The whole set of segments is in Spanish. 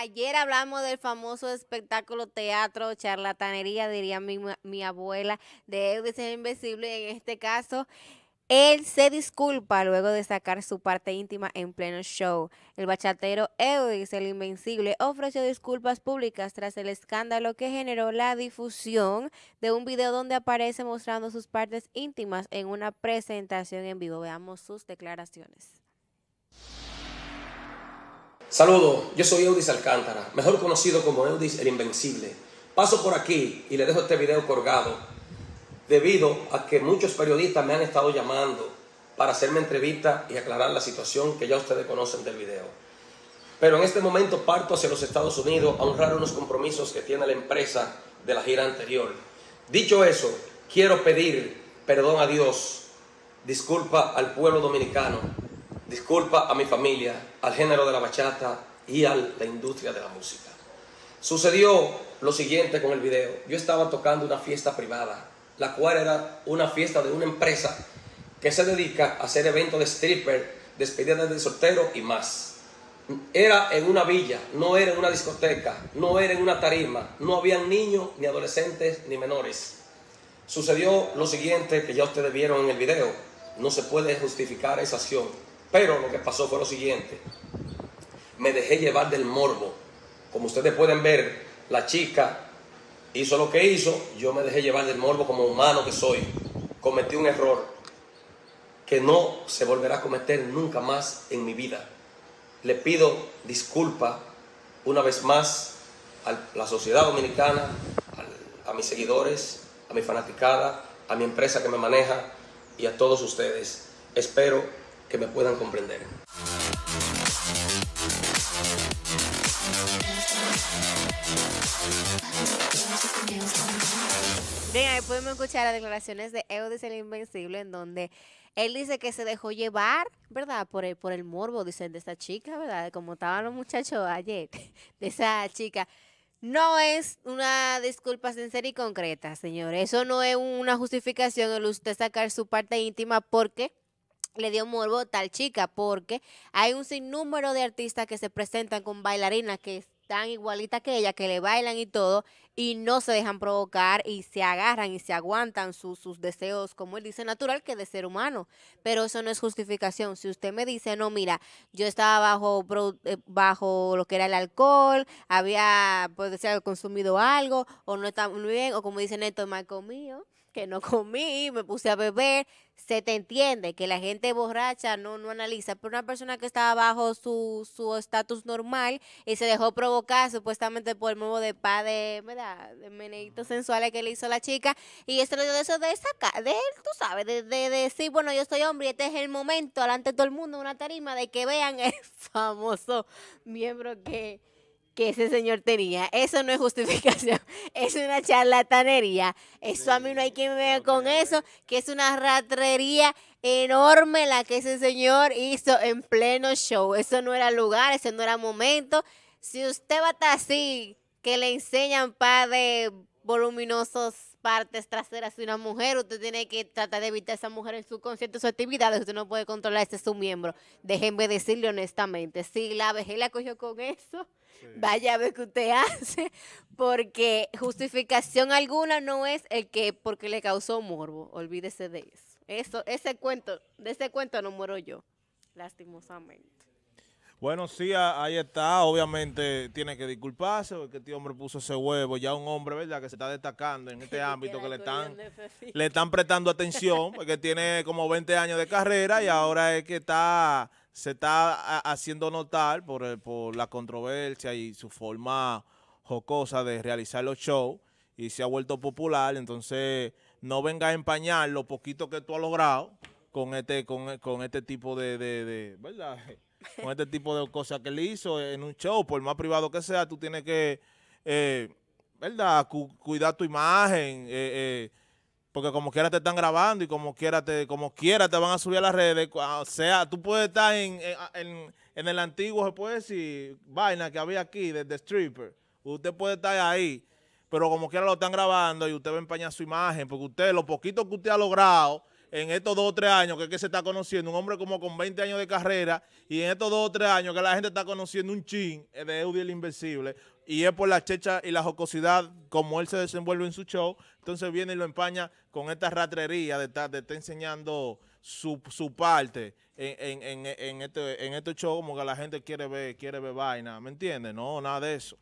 Ayer hablamos del famoso espectáculo teatro, charlatanería, diría mi, abuela, de el Invencible. En este caso, él se disculpa luego de sacar su parte íntima en pleno show. El bachatero Eudes el Invencible ofreció disculpas públicas tras el escándalo que generó la difusión de un video donde aparece mostrando sus partes íntimas en una presentación en vivo. Veamos sus declaraciones Saludos, yo soy Eudis Alcántara, mejor conocido como Eudis el Invencible. Paso por aquí y le dejo este video colgado debido a que muchos periodistas me han estado llamando para hacerme entrevista y aclarar la situación que ya ustedes conocen del video. Pero en este momento parto hacia los Estados Unidos a honrar unos compromisos que tiene la empresa de la gira anterior. Dicho eso, quiero pedir perdón a Dios, disculpa al pueblo dominicano Disculpa a mi familia, al género de la bachata y a la industria de la música. Sucedió lo siguiente con el video. Yo estaba tocando una fiesta privada, la cual era una fiesta de una empresa que se dedica a hacer eventos de stripper, despedidas de soltero y más. Era en una villa, no era en una discoteca, no era en una tarima, no habían niños, ni adolescentes, ni menores. Sucedió lo siguiente que ya ustedes vieron en el video. No se puede justificar esa acción pero lo que pasó fue lo siguiente. Me dejé llevar del morbo. Como ustedes pueden ver, la chica hizo lo que hizo. Yo me dejé llevar del morbo como humano que soy. Cometí un error que no se volverá a cometer nunca más en mi vida. Le pido disculpa una vez más a la sociedad dominicana, a mis seguidores, a mi fanaticada, a mi empresa que me maneja y a todos ustedes. Espero que me puedan comprender. Bien, ahí podemos escuchar las declaraciones de Eudes el Invencible, en donde él dice que se dejó llevar, ¿verdad? Por el, por el morbo, dicen, de esa chica, ¿verdad? Como estaban los muchachos ayer, de esa chica. No es una disculpa sincera y concreta, señor. Eso no es una justificación de usted sacar su parte íntima porque le dio morbo tal chica, porque hay un sinnúmero de artistas que se presentan con bailarinas que están igualitas que ella, que le bailan y todo, y no se dejan provocar y se agarran y se aguantan sus deseos, como él dice, natural que de ser humano. Pero eso no es justificación. Si usted me dice, no, mira, yo estaba bajo, eh, bajo lo que era el alcohol, había, pues consumido algo, o no está muy bien, o como dice Neto, mal comido que no comí, me puse a beber, se te entiende que la gente borracha no, no analiza, pero una persona que estaba bajo su estatus normal y se dejó provocar supuestamente por el nuevo de pa de, ¿verdad? de meneitos sensuales que le hizo la chica y eso le dio eso de sacar, de tú sabes, de, de, decir, bueno, yo soy hombre y este es el momento, delante de todo el mundo, una tarima de que vean el famoso miembro que que ese señor tenía. Eso no es justificación, es una charlatanería. Eso a mí no hay quien me vea con eso, que es una ratrería enorme la que ese señor hizo en pleno show. Eso no era lugar, eso no era momento. Si usted va a estar así, que le enseñan pa' de voluminosos partes traseras de una mujer, usted tiene que tratar de evitar a esa mujer en su concierto, sus actividades, usted no puede controlar ese su miembro. Déjenme decirle honestamente, si la vejez la cogió con eso, vaya a ver qué usted hace, porque justificación alguna no es el que porque le causó morbo, olvídese de eso. Eso, ese cuento, de ese cuento no muero yo, lastimosamente. Bueno, sí, ahí está. Obviamente tiene que disculparse porque este hombre puso ese huevo. Ya un hombre, ¿verdad?, que se está destacando en este ámbito que le están, le están prestando atención porque tiene como 20 años de carrera y ahora es que está se está haciendo notar por, eh, por la controversia y su forma jocosa de realizar los shows y se ha vuelto popular. Entonces, no venga a empañar lo poquito que tú has logrado con este, con, este tipo de, de, de ¿verdad? con este tipo de cosas que él hizo en un show, por más privado que sea, tú tienes que, eh, ¿verdad?, cuidar tu imagen, eh, eh, porque como quiera te están grabando y como quiera te, como quiera te van a subir a las redes, ah, o sea, tú puedes estar ah, en, el antiguo, se puede decir, vaina que había aquí, desde de stripper, usted puede estar ahí, pero como quiera lo están grabando y usted va a empañar su imagen, porque usted, lo poquito que usted ha logrado, en estos dos o tres años que, se está conociendo, un hombre como con 20 años de carrera, y en estos dos o tres años que la gente está conociendo un chin de Eudy el Invencible, y es por la checha y la jocosidad como él se desenvuelve en su show, entonces viene y lo empaña con esta ratrería de estar está enseñando su, parte en, en, en, este, en este show, como que la gente quiere ver, quiere ver vaina, ¿me entiendes? No, nada de eso.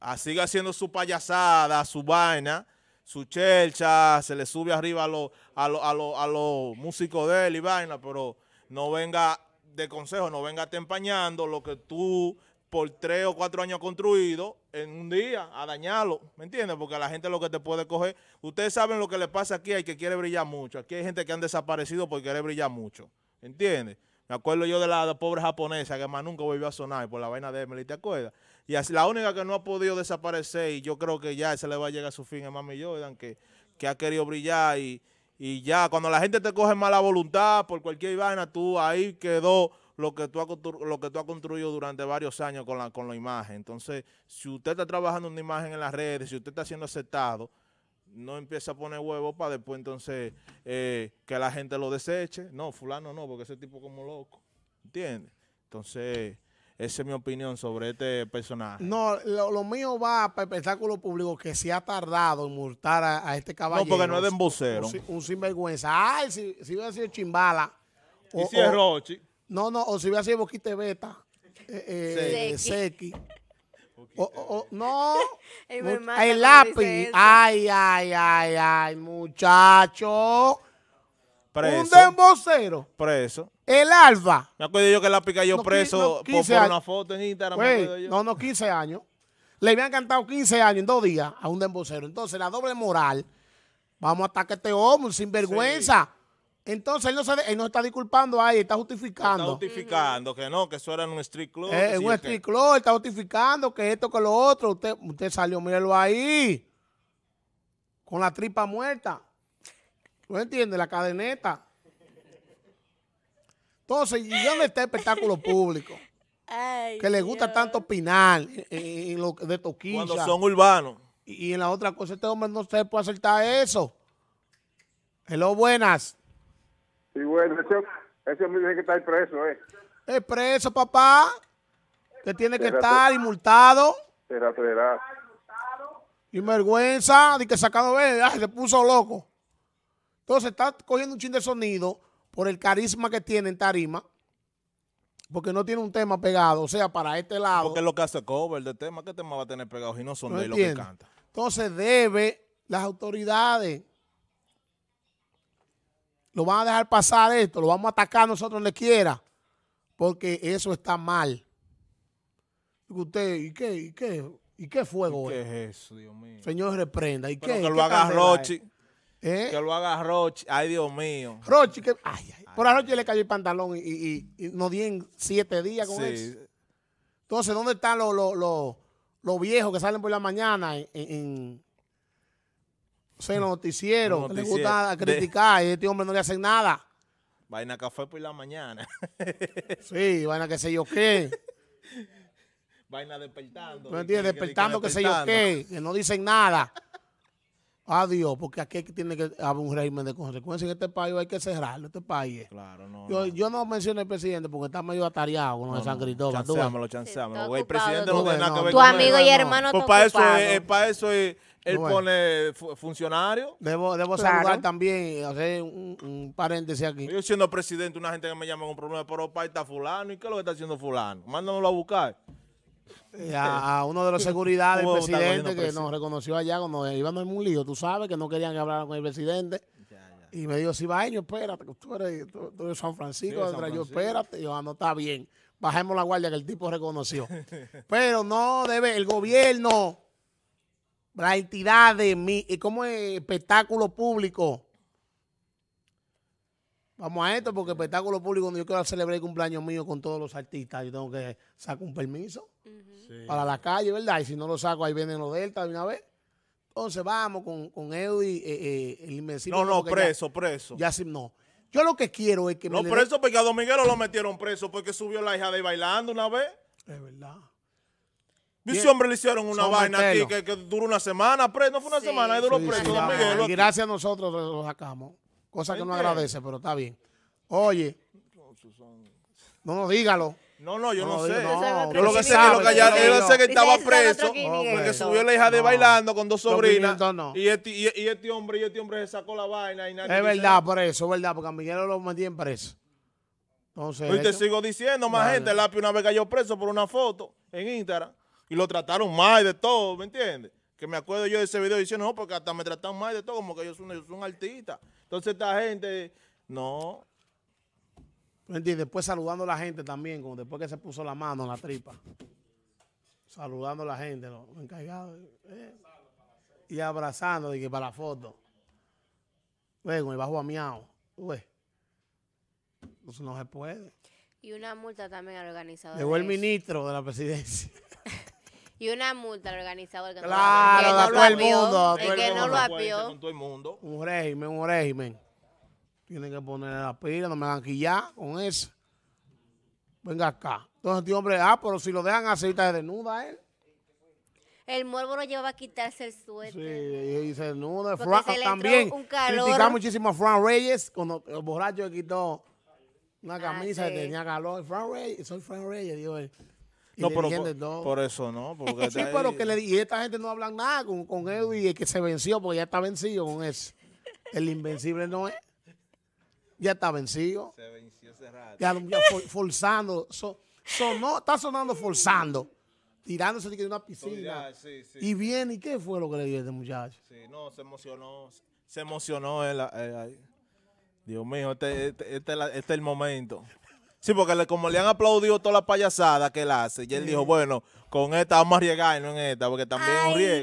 así ah, sigue haciendo su payasada, su vaina, su chelcha, se le sube arriba a los a los a lo, a lo músicos de él y vaina, pero no venga de consejo, no venga te empañando lo que tú por tres o cuatro años construido en un día a dañarlo, ¿me entiendes? Porque la gente lo que te puede coger, ustedes saben lo que le pasa aquí hay que quiere brillar mucho, aquí hay gente que han desaparecido porque quiere brillar mucho, ¿entiendes? Me acuerdo yo de la, pobre japonesa que más nunca volvió a sonar por la vaina de Emily, ¿te acuerdas? Y así, la única que no ha podido desaparecer, y yo creo que ya se le va a llegar a su fin, es Mami Jordan, que, que ha querido brillar. Y, y ya, cuando la gente te coge mala voluntad por cualquier vaina, tú ahí quedó lo que tú has, lo que tú has construido durante varios años con la, con la imagen. Entonces, si usted está trabajando una imagen en las redes, si usted está siendo aceptado, no empieza a poner huevo para después entonces eh, que la gente lo deseche. No, fulano no, porque ese tipo como loco. ¿Entiendes? Entonces, esa es mi opinión sobre este personaje. No, lo, mío va para el espectáculo público que se ha tardado en multar a, este caballero. No, porque no es de embocero. Un, sinvergüenza. Ay, ah, si, si hubiera sido Chimbala. O, ¿Y si es Rochi? No, no, o si hubiera sido Boquite Beta. Eh, eh, Sequi. O, o, no, el, el lápiz. Ay, ay, ay, ay, muchacho. Preso. Un dembocero. Preso. El Alba. Me acuerdo yo que la pica yo preso por, una foto en Instagram. No, no, 15 años. Le habían cantado 15 años en dos días a un dembocero. Entonces, la doble moral. Vamos a atacar a este hombre sin vergüenza. Entonces él no, se, no está disculpando ahí, está justificando. Está justificando que no, que eso era en un street club. Eh, un street club, está justificando que esto, que lo otro. Usted, usted salió, mírelo ahí, con la tripa muerta. ¿Lo entiende? La cadeneta. Entonces, ¿y dónde está el espectáculo público? que le gusta tanto opinar lo de toquilla. Cuando son urbanos. Y, en la otra cosa, este hombre no se puede aceptar eso. Hello, buenas. Sí, bueno, ese, hombre tiene que estar preso, ¿eh? Es preso, papá. Que tiene que estar y multado. Será, será. Y vergüenza de que sacado, ve, eh, se puso loco. Entonces está cogiendo un chin de sonido por el carisma que tiene en tarima, porque no tiene un tema pegado, o sea, para este lado. Porque es lo que hace cover de tema, ¿qué tema va a tener pegado si no son de lo que canta? Entonces debe las autoridades. Lo van a dejar pasar esto, lo vamos a atacar nosotros donde quiera, porque eso está mal. Y usted, ¿y qué? ¿Y qué? qué fuego es? eso, Dios mío? Señor, reprenda. ¿Y que lo haga Rochi. ¿Eh? Que lo haga Roche Ay, Dios mío. Roche que. Ay, ay. Por anoche le cayó el pantalón y, y, nos di siete días con eso. Entonces, ¿dónde están los, los, los, viejos que salen por la mañana en, en se noticiero, noticiero. Les gusta criticar y este hombre no le hacen nada. Vaina café por la mañana. sí, vaina que sé yo qué. Vaina despertando. No entiendes, despertando que, se sé yo qué, que no dicen nada. Adiós, porque aquí tiene que haber un régimen de consecuencias. En este país hay que cerrarlo, este país. Claro, no. Yo no, yo no menciono al presidente porque está medio atareado con no, San Cristóbal. Chanceámoslo, chanceámoslo. el presidente no tiene nada que Tu amigo y hermano pues para eso, para eso él eh. pone funcionario. Debo, saludar también, hacer un, paréntesis aquí. Yo siendo presidente, una gente que me llama con problemas, pero para está fulano, ¿y qué es lo que está haciendo fulano? Mándamelo a buscar a uno de los seguridad del presidente que nos reconoció allá cuando íbamos en un lío. Tú sabes que no querían que hablar con el presidente. Y me dijo, si va espérate, que tú eres, tú, San Francisco, yo espérate, yo, ah, no está bien. Bajemos la guardia que el tipo reconoció. Pero no debe, el gobierno, la entidad de mi, y eh, como es espectáculo público. Vamos a esto, porque espectáculo público, cuando yo quiero celebrar el cumpleaños mío con todos los artistas, yo tengo que sacar un permiso para la calle, ¿verdad? Y si no lo saco, ahí vienen los Delta de una vez. Entonces vamos con, con eh, eh, el No, no, preso, preso. Ya si, no. Yo lo que quiero es que... No, preso porque a Miguel lo metieron preso porque subió la hija de bailando una vez. Es verdad. Y le hicieron una vaina aquí que, duró una semana preso. No fue una semana, ahí duró preso. gracias a nosotros lo sacamos. Cosa que no agradece, pero está bien. Oye. No, no dígalo. No, no, yo no, sé. yo lo que sé es que sé que estaba preso porque subió la hija de bailando con dos sobrinas. Y, este, y, este hombre y este hombre se sacó la vaina. es verdad, por eso, es verdad, porque a Miguel lo en preso. Entonces, y pues te sigo diciendo, más gente, el lápiz una vez cayó preso por una foto en Instagram y lo trataron mal de todo, ¿me entiendes? Que me acuerdo yo de ese video diciendo, no, porque hasta me trataron mal de todo, como que yo soy un artista. Entonces esta gente, no. Y después saludando a la gente también, como después que se puso la mano en la tripa. Saludando a la gente, los eh. y abrazando, dije, para la foto. Luego, me bajo a miau. Eso no se puede. Y una multa también al organizador. Llegó el ministro de la presidencia. y una multa al organizador. Que claro, no, todo que no lo que no lo apió. mundo. Un régimen, un régimen. Tienen que poner la pila, no me van a quillar con eso. Venga acá. Entonces, este hombre, ah, pero si lo dejan así, está desnuda él. El morbo lo llevaba a quitarse el suéter. Sí, y se desnuda. Frank, se también criticaba muchísimo a Fran Reyes cuando el borracho le quitó una ah, camisa que tenía calor. Fran Reyes, soy Fran Reyes, dijo él. Eh. no, pero por, eso no. Porque sí, pero que le, y esta gente no habla nada con, con y el que se venció, porque ya está vencido con eso. El invencible no es ya está vencido. Se venció ese Ya, forzando. sonó, está sonando forzando. Tirándose de una piscina. Y viene, ¿y qué fue lo que le dio este muchacho? Sí, no, se emocionó. Se emocionó Dios mío, este, este, este, este, es el momento. Sí, porque le, como le han aplaudido toda la payasada que él hace, y él dijo, bueno, con esta vamos a no en esta, porque también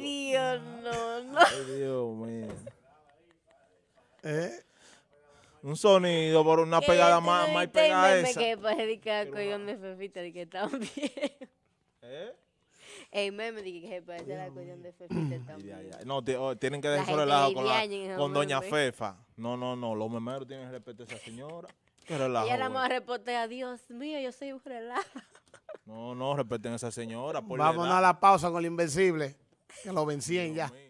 Dios, no, Dios mío. ¿Eh? un sonido por una pegada más, más pegada esa. que para dedicar coyón de Fefita, de que también. ¿Eh? Ey, meme, dije que se parece la cuestión de Fefita también. No, oh, tienen que dejar el relajo con, con Doña Fefa. No, no, no, los memeros tienen que respetar a esa señora. Que relajo. Y ahora me a reportar, Dios mío, yo soy un relajo. No, no, respeten a esa señora. Por Vámonos a la pausa con el invencible, que lo vencían ya. Mío.